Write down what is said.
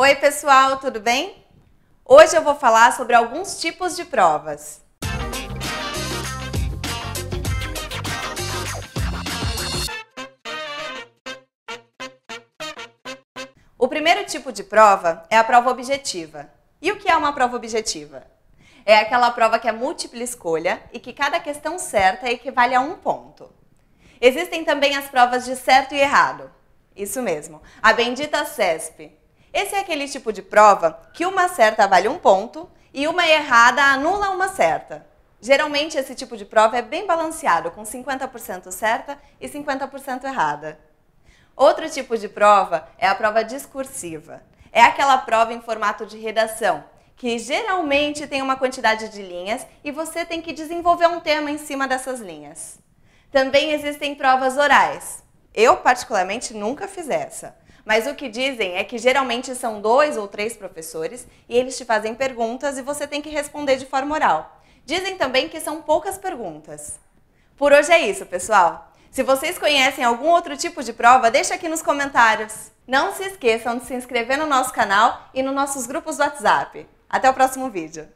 Oi, pessoal, tudo bem? Hoje eu vou falar sobre alguns tipos de provas. O primeiro tipo de prova é a prova objetiva. E o que é uma prova objetiva? É aquela prova que é múltipla escolha e que cada questão certa equivale a um ponto. Existem também as provas de certo e errado. Isso mesmo, a bendita CESP, esse é aquele tipo de prova que uma certa vale um ponto e uma errada anula uma certa. Geralmente esse tipo de prova é bem balanceado, com 50% certa e 50% errada. Outro tipo de prova é a prova discursiva. É aquela prova em formato de redação, que geralmente tem uma quantidade de linhas e você tem que desenvolver um tema em cima dessas linhas. Também existem provas orais. Eu, particularmente, nunca fiz essa. Mas o que dizem é que geralmente são dois ou três professores e eles te fazem perguntas e você tem que responder de forma oral. Dizem também que são poucas perguntas. Por hoje é isso, pessoal. Se vocês conhecem algum outro tipo de prova, deixa aqui nos comentários. Não se esqueçam de se inscrever no nosso canal e nos nossos grupos do WhatsApp. Até o próximo vídeo!